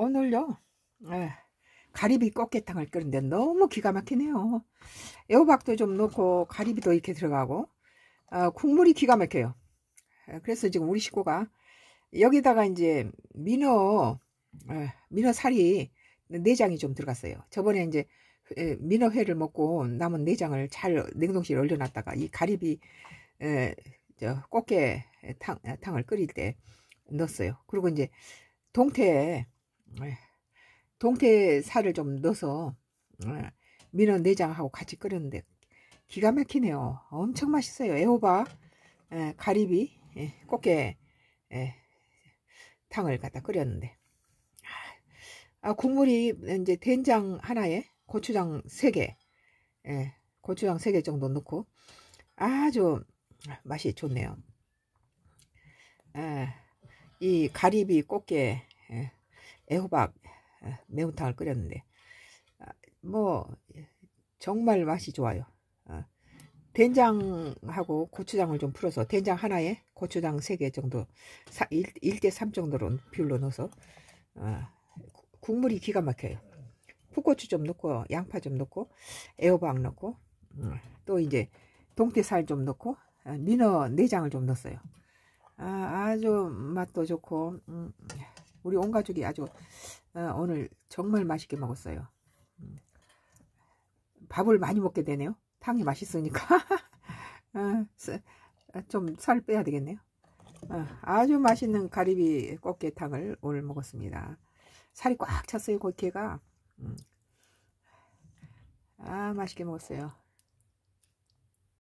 오늘요 에, 예. 가리비 꽃게탕을 끓는데 너무 기가 막히네요 애호박도 좀 넣고 가리비도 이렇게 들어가고 어, 국물이 기가 막혀요 예, 그래서 지금 우리 식구가 여기다가 이제 민어 에, 예, 민어 살이 내장이 좀 들어갔어요 저번에 이제 에, 민어회를 먹고 남은 내장을 잘 냉동실에 올려놨다가이 가리비 에, 저 꽃게탕을 끓일 때 넣었어요 그리고 이제 동태에 예. 동태살을 좀 넣어서 예, 민어 내장하고 같이 끓였는데 기가 막히네요. 엄청 맛있어요. 애호박, 예, 가리비, 꽃게 탕을 갖다 끓였는데 아, 아, 국물이 이제 된장 하나에 고추장 3개 고추장 3개 정도 넣고 아주 맛이 좋네요. 아, 이 가리비, 꽃게 애호박 아, 매운탕을 끓였는데 아, 뭐 정말 맛이 좋아요. 아, 된장하고 고추장을 좀 풀어서 된장 하나에 고추장 3개 정도 1, 대3 정도로 비율로 넣어서 국물이 기가 막혀요. 풋고추 좀 넣고 양파 좀 넣고 애호박 넣고 음, 또 이제 동태살 좀 넣고 민어 내장을 좀 넣었어요. 아, 아주 맛도 좋고 음, 우리 온 가족이 아주 어, 오늘 정말 맛있게 먹었어요. 음. 밥을 많이 먹게 되네요. 탕이 맛있으니까. 어, 어, 좀살 빼야 되겠네요. 아주 맛있는 가리비 꽃게탕을 오늘 먹었습니다. 살이 꽉 찼어요, 고기가. 음. 아, 맛있게 먹었어요.